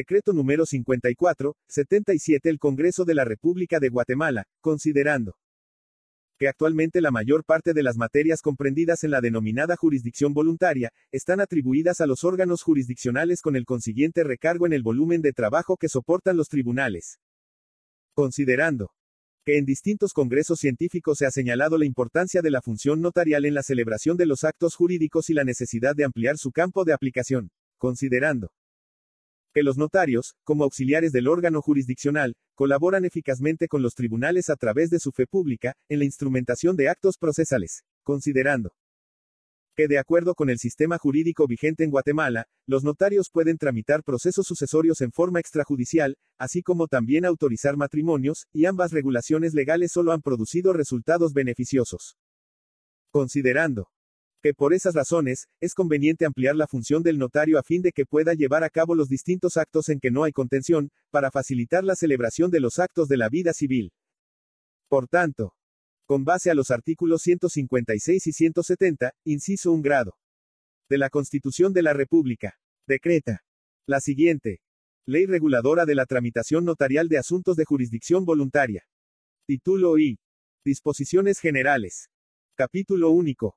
Decreto número 54, 77 el Congreso de la República de Guatemala, considerando que actualmente la mayor parte de las materias comprendidas en la denominada jurisdicción voluntaria, están atribuidas a los órganos jurisdiccionales con el consiguiente recargo en el volumen de trabajo que soportan los tribunales. Considerando que en distintos congresos científicos se ha señalado la importancia de la función notarial en la celebración de los actos jurídicos y la necesidad de ampliar su campo de aplicación, considerando que los notarios, como auxiliares del órgano jurisdiccional, colaboran eficazmente con los tribunales a través de su fe pública, en la instrumentación de actos procesales, considerando que de acuerdo con el sistema jurídico vigente en Guatemala, los notarios pueden tramitar procesos sucesorios en forma extrajudicial, así como también autorizar matrimonios, y ambas regulaciones legales solo han producido resultados beneficiosos. Considerando que por esas razones, es conveniente ampliar la función del notario a fin de que pueda llevar a cabo los distintos actos en que no hay contención, para facilitar la celebración de los actos de la vida civil. Por tanto, con base a los artículos 156 y 170, inciso 1 grado, de la Constitución de la República, decreta la siguiente Ley Reguladora de la Tramitación Notarial de Asuntos de Jurisdicción Voluntaria. Título I. Disposiciones Generales. Capítulo único.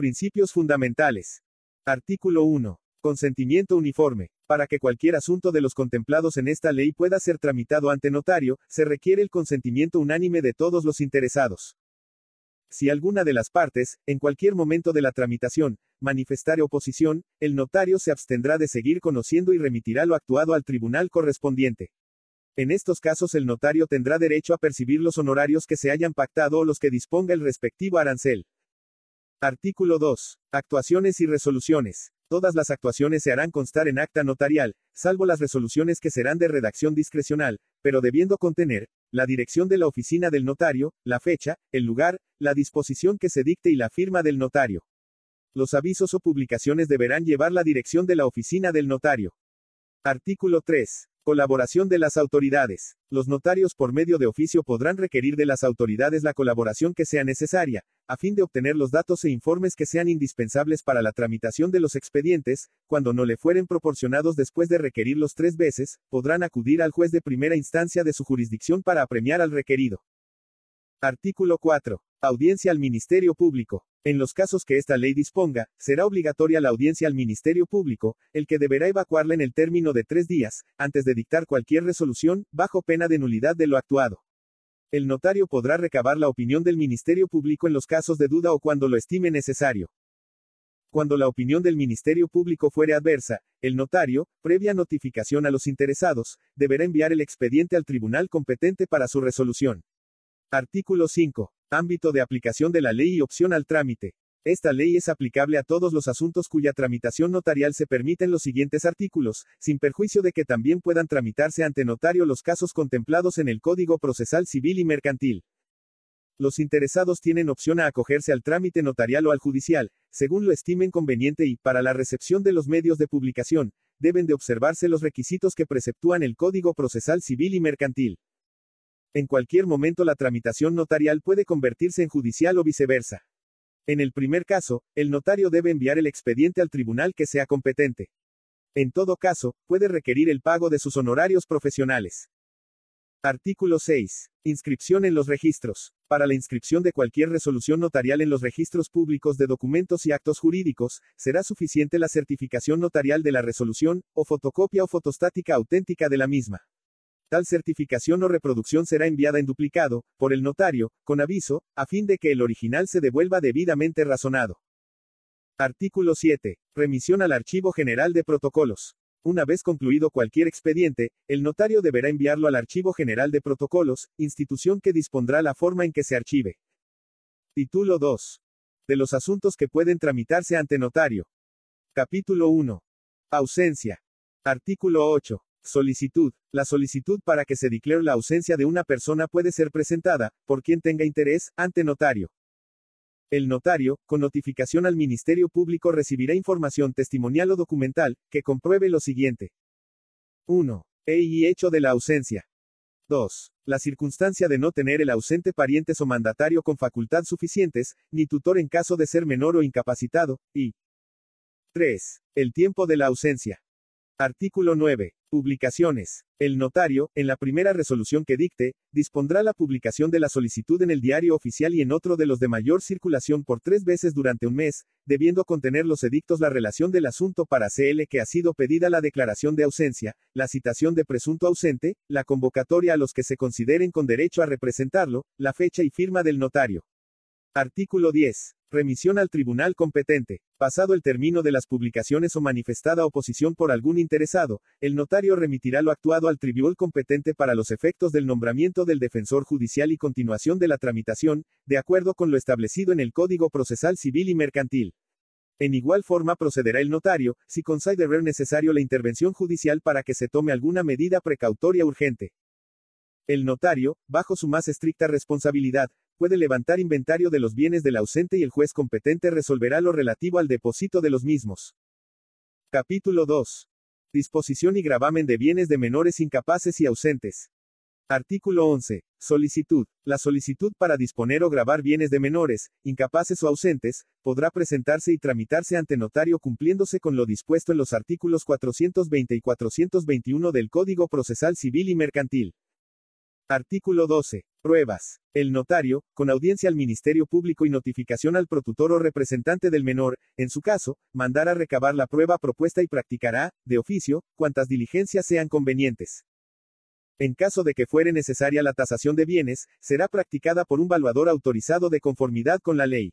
Principios fundamentales. Artículo 1. Consentimiento uniforme. Para que cualquier asunto de los contemplados en esta ley pueda ser tramitado ante notario, se requiere el consentimiento unánime de todos los interesados. Si alguna de las partes, en cualquier momento de la tramitación, manifestare oposición, el notario se abstendrá de seguir conociendo y remitirá lo actuado al tribunal correspondiente. En estos casos el notario tendrá derecho a percibir los honorarios que se hayan pactado o los que disponga el respectivo arancel. Artículo 2. Actuaciones y resoluciones. Todas las actuaciones se harán constar en acta notarial, salvo las resoluciones que serán de redacción discrecional, pero debiendo contener, la dirección de la oficina del notario, la fecha, el lugar, la disposición que se dicte y la firma del notario. Los avisos o publicaciones deberán llevar la dirección de la oficina del notario. Artículo 3. Colaboración de las autoridades. Los notarios por medio de oficio podrán requerir de las autoridades la colaboración que sea necesaria, a fin de obtener los datos e informes que sean indispensables para la tramitación de los expedientes, cuando no le fueren proporcionados después de requerirlos tres veces, podrán acudir al juez de primera instancia de su jurisdicción para apremiar al requerido. Artículo 4. Audiencia al Ministerio Público. En los casos que esta ley disponga, será obligatoria la audiencia al Ministerio Público, el que deberá evacuarla en el término de tres días, antes de dictar cualquier resolución, bajo pena de nulidad de lo actuado. El notario podrá recabar la opinión del Ministerio Público en los casos de duda o cuando lo estime necesario. Cuando la opinión del Ministerio Público fuere adversa, el notario, previa notificación a los interesados, deberá enviar el expediente al tribunal competente para su resolución. Artículo 5. Ámbito de aplicación de la ley y opción al trámite. Esta ley es aplicable a todos los asuntos cuya tramitación notarial se permiten los siguientes artículos, sin perjuicio de que también puedan tramitarse ante notario los casos contemplados en el Código Procesal Civil y Mercantil. Los interesados tienen opción a acogerse al trámite notarial o al judicial, según lo estimen conveniente y, para la recepción de los medios de publicación, deben de observarse los requisitos que preceptúan el Código Procesal Civil y Mercantil. En cualquier momento la tramitación notarial puede convertirse en judicial o viceversa. En el primer caso, el notario debe enviar el expediente al tribunal que sea competente. En todo caso, puede requerir el pago de sus honorarios profesionales. Artículo 6. Inscripción en los registros. Para la inscripción de cualquier resolución notarial en los registros públicos de documentos y actos jurídicos, será suficiente la certificación notarial de la resolución, o fotocopia o fotostática auténtica de la misma. Tal certificación o reproducción será enviada en duplicado, por el notario, con aviso, a fin de que el original se devuelva debidamente razonado. Artículo 7. Remisión al Archivo General de Protocolos. Una vez concluido cualquier expediente, el notario deberá enviarlo al Archivo General de Protocolos, institución que dispondrá la forma en que se archive. Título 2. De los asuntos que pueden tramitarse ante notario. Capítulo 1. Ausencia. Artículo 8. Solicitud. La solicitud para que se declare la ausencia de una persona puede ser presentada, por quien tenga interés, ante notario. El notario, con notificación al Ministerio Público, recibirá información testimonial o documental, que compruebe lo siguiente. 1. EI hecho de la ausencia. 2. La circunstancia de no tener el ausente parientes o mandatario con facultad suficientes, ni tutor en caso de ser menor o incapacitado, y 3. El tiempo de la ausencia. Artículo 9. Publicaciones. El notario, en la primera resolución que dicte, dispondrá la publicación de la solicitud en el diario oficial y en otro de los de mayor circulación por tres veces durante un mes, debiendo contener los edictos la relación del asunto para CL que ha sido pedida la declaración de ausencia, la citación de presunto ausente, la convocatoria a los que se consideren con derecho a representarlo, la fecha y firma del notario. Artículo 10. Remisión al tribunal competente. Pasado el término de las publicaciones o manifestada oposición por algún interesado, el notario remitirá lo actuado al tribunal competente para los efectos del nombramiento del defensor judicial y continuación de la tramitación, de acuerdo con lo establecido en el Código Procesal Civil y Mercantil. En igual forma procederá el notario, si ver necesario la intervención judicial para que se tome alguna medida precautoria urgente. El notario, bajo su más estricta responsabilidad, puede levantar inventario de los bienes del ausente y el juez competente resolverá lo relativo al depósito de los mismos. Capítulo 2. Disposición y gravamen de bienes de menores incapaces y ausentes. Artículo 11. Solicitud. La solicitud para disponer o grabar bienes de menores, incapaces o ausentes, podrá presentarse y tramitarse ante notario cumpliéndose con lo dispuesto en los artículos 420 y 421 del Código Procesal Civil y Mercantil. Artículo 12. Pruebas. El notario, con audiencia al Ministerio Público y notificación al protutor o representante del menor, en su caso, mandará recabar la prueba propuesta y practicará, de oficio, cuantas diligencias sean convenientes. En caso de que fuere necesaria la tasación de bienes, será practicada por un valuador autorizado de conformidad con la ley.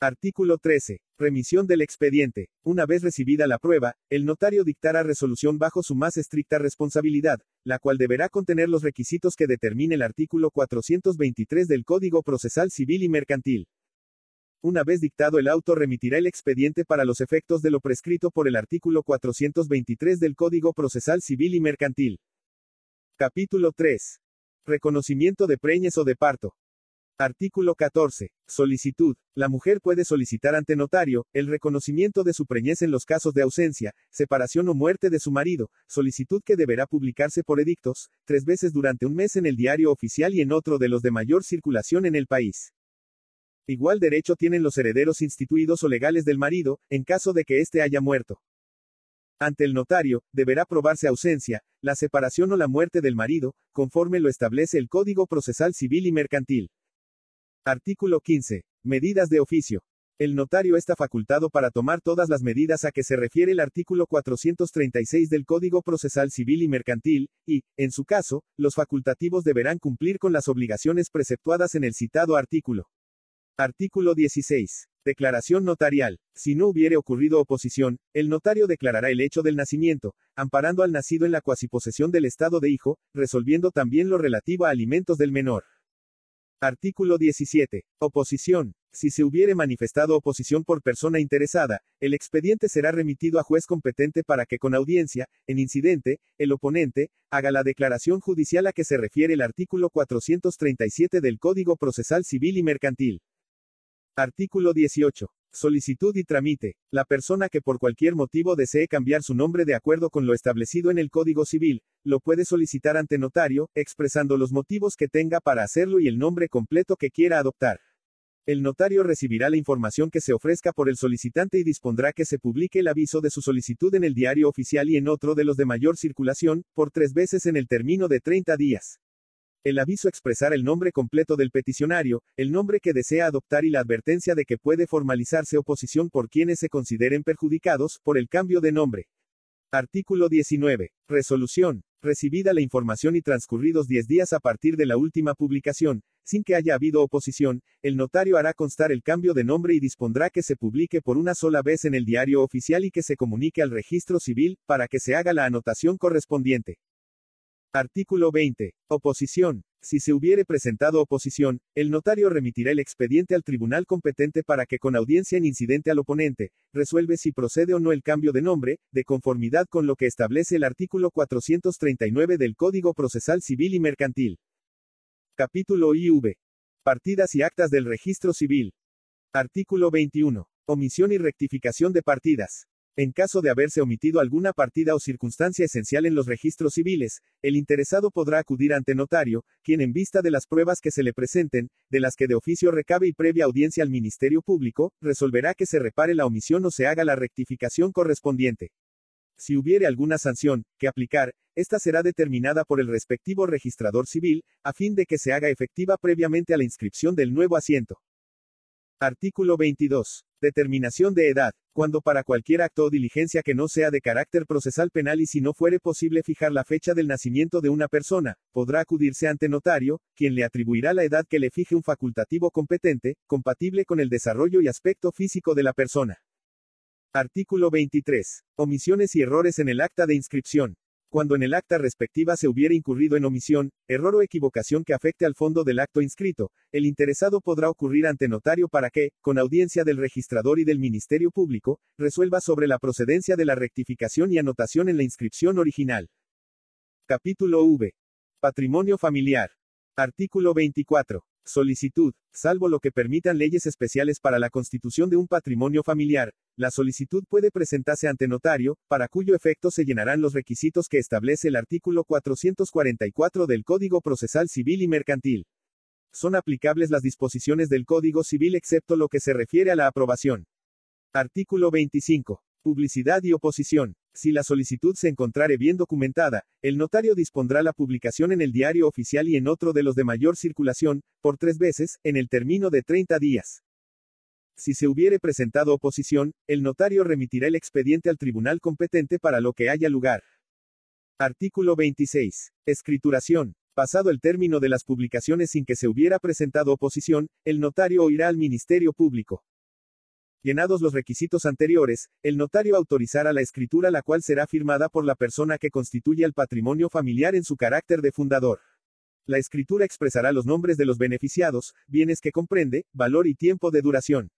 Artículo 13. Remisión del expediente. Una vez recibida la prueba, el notario dictará resolución bajo su más estricta responsabilidad, la cual deberá contener los requisitos que determine el artículo 423 del Código Procesal Civil y Mercantil. Una vez dictado el auto remitirá el expediente para los efectos de lo prescrito por el artículo 423 del Código Procesal Civil y Mercantil. Capítulo 3. Reconocimiento de preñas o de parto. Artículo 14. Solicitud. La mujer puede solicitar ante notario el reconocimiento de su preñez en los casos de ausencia, separación o muerte de su marido, solicitud que deberá publicarse por edictos, tres veces durante un mes en el diario oficial y en otro de los de mayor circulación en el país. Igual derecho tienen los herederos instituidos o legales del marido, en caso de que éste haya muerto. Ante el notario, deberá probarse ausencia, la separación o la muerte del marido, conforme lo establece el Código Procesal Civil y Mercantil. Artículo 15. Medidas de oficio. El notario está facultado para tomar todas las medidas a que se refiere el artículo 436 del Código Procesal Civil y Mercantil, y, en su caso, los facultativos deberán cumplir con las obligaciones preceptuadas en el citado artículo. Artículo 16. Declaración notarial. Si no hubiere ocurrido oposición, el notario declarará el hecho del nacimiento, amparando al nacido en la cuasiposesión del estado de hijo, resolviendo también lo relativo a alimentos del menor. Artículo 17. Oposición. Si se hubiere manifestado oposición por persona interesada, el expediente será remitido a juez competente para que con audiencia, en incidente, el oponente, haga la declaración judicial a que se refiere el artículo 437 del Código Procesal Civil y Mercantil. Artículo 18. Solicitud y trámite. La persona que por cualquier motivo desee cambiar su nombre de acuerdo con lo establecido en el Código Civil, lo puede solicitar ante notario, expresando los motivos que tenga para hacerlo y el nombre completo que quiera adoptar. El notario recibirá la información que se ofrezca por el solicitante y dispondrá que se publique el aviso de su solicitud en el diario oficial y en otro de los de mayor circulación, por tres veces en el término de 30 días. El aviso expresar el nombre completo del peticionario, el nombre que desea adoptar y la advertencia de que puede formalizarse oposición por quienes se consideren perjudicados por el cambio de nombre. Artículo 19. Resolución. Recibida la información y transcurridos 10 días a partir de la última publicación, sin que haya habido oposición, el notario hará constar el cambio de nombre y dispondrá que se publique por una sola vez en el diario oficial y que se comunique al registro civil, para que se haga la anotación correspondiente. Artículo 20. Oposición. Si se hubiere presentado oposición, el notario remitirá el expediente al tribunal competente para que con audiencia en incidente al oponente, resuelve si procede o no el cambio de nombre, de conformidad con lo que establece el artículo 439 del Código Procesal Civil y Mercantil. Capítulo IV. Partidas y actas del registro civil. Artículo 21. Omisión y rectificación de partidas. En caso de haberse omitido alguna partida o circunstancia esencial en los registros civiles, el interesado podrá acudir ante notario, quien en vista de las pruebas que se le presenten, de las que de oficio recabe y previa audiencia al Ministerio Público, resolverá que se repare la omisión o se haga la rectificación correspondiente. Si hubiere alguna sanción que aplicar, esta será determinada por el respectivo registrador civil, a fin de que se haga efectiva previamente a la inscripción del nuevo asiento. Artículo 22. Determinación de edad. Cuando para cualquier acto o diligencia que no sea de carácter procesal penal y si no fuere posible fijar la fecha del nacimiento de una persona, podrá acudirse ante notario, quien le atribuirá la edad que le fije un facultativo competente, compatible con el desarrollo y aspecto físico de la persona. Artículo 23. Omisiones y errores en el acta de inscripción cuando en el acta respectiva se hubiera incurrido en omisión, error o equivocación que afecte al fondo del acto inscrito, el interesado podrá ocurrir ante notario para que, con audiencia del registrador y del Ministerio Público, resuelva sobre la procedencia de la rectificación y anotación en la inscripción original. Capítulo V. Patrimonio familiar. Artículo 24. Solicitud. Salvo lo que permitan leyes especiales para la constitución de un patrimonio familiar, la solicitud puede presentarse ante notario, para cuyo efecto se llenarán los requisitos que establece el artículo 444 del Código Procesal Civil y Mercantil. Son aplicables las disposiciones del Código Civil excepto lo que se refiere a la aprobación. Artículo 25. Publicidad y oposición. Si la solicitud se encontrare bien documentada, el notario dispondrá la publicación en el diario oficial y en otro de los de mayor circulación, por tres veces, en el término de 30 días. Si se hubiere presentado oposición, el notario remitirá el expediente al tribunal competente para lo que haya lugar. Artículo 26. Escrituración. Pasado el término de las publicaciones sin que se hubiera presentado oposición, el notario oirá al Ministerio Público. Llenados los requisitos anteriores, el notario autorizará la escritura la cual será firmada por la persona que constituye el patrimonio familiar en su carácter de fundador. La escritura expresará los nombres de los beneficiados, bienes que comprende, valor y tiempo de duración.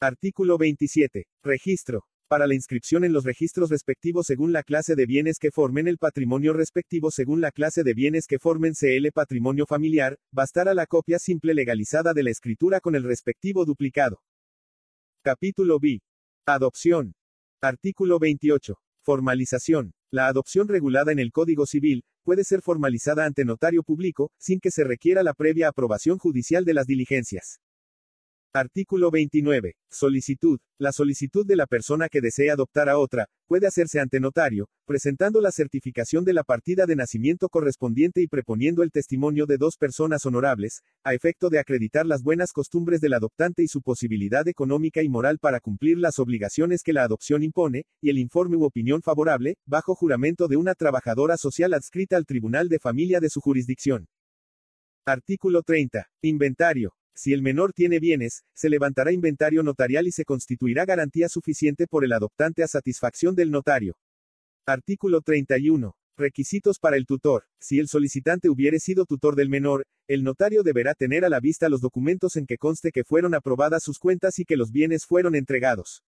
Artículo 27. Registro. Para la inscripción en los registros respectivos según la clase de bienes que formen el patrimonio respectivo según la clase de bienes que formen CL patrimonio familiar, bastará la copia simple legalizada de la escritura con el respectivo duplicado. Capítulo B. Adopción. Artículo 28. Formalización. La adopción regulada en el Código Civil puede ser formalizada ante notario público, sin que se requiera la previa aprobación judicial de las diligencias. Artículo 29. Solicitud. La solicitud de la persona que desea adoptar a otra, puede hacerse ante notario, presentando la certificación de la partida de nacimiento correspondiente y preponiendo el testimonio de dos personas honorables, a efecto de acreditar las buenas costumbres del adoptante y su posibilidad económica y moral para cumplir las obligaciones que la adopción impone, y el informe u opinión favorable, bajo juramento de una trabajadora social adscrita al Tribunal de Familia de su jurisdicción. Artículo 30. Inventario. Si el menor tiene bienes, se levantará inventario notarial y se constituirá garantía suficiente por el adoptante a satisfacción del notario. Artículo 31. Requisitos para el tutor. Si el solicitante hubiere sido tutor del menor, el notario deberá tener a la vista los documentos en que conste que fueron aprobadas sus cuentas y que los bienes fueron entregados.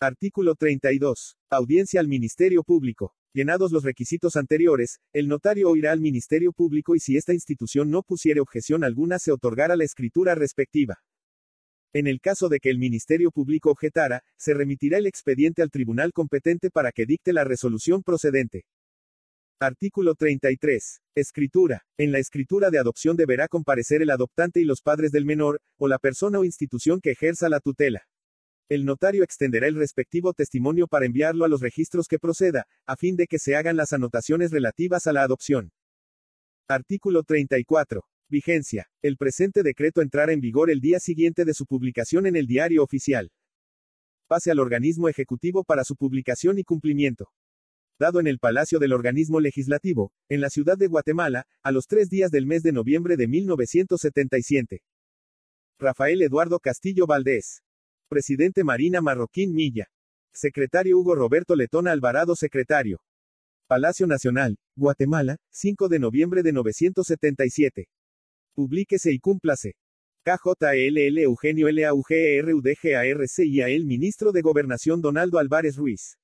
Artículo 32. Audiencia al Ministerio Público. Llenados los requisitos anteriores, el notario oirá al Ministerio Público y si esta institución no pusiere objeción alguna se otorgará la escritura respectiva. En el caso de que el Ministerio Público objetara, se remitirá el expediente al tribunal competente para que dicte la resolución procedente. Artículo 33. Escritura. En la escritura de adopción deberá comparecer el adoptante y los padres del menor, o la persona o institución que ejerza la tutela. El notario extenderá el respectivo testimonio para enviarlo a los registros que proceda, a fin de que se hagan las anotaciones relativas a la adopción. Artículo 34. Vigencia. El presente decreto entrará en vigor el día siguiente de su publicación en el diario oficial. Pase al organismo ejecutivo para su publicación y cumplimiento. Dado en el Palacio del Organismo Legislativo, en la ciudad de Guatemala, a los tres días del mes de noviembre de 1977. Rafael Eduardo Castillo Valdés. Presidente Marina Marroquín Milla. Secretario Hugo Roberto Letona Alvarado Secretario. Palacio Nacional, Guatemala, 5 de noviembre de 977. Publíquese y cúmplase. KJLL Eugenio A El ministro de Gobernación Donaldo Álvarez Ruiz.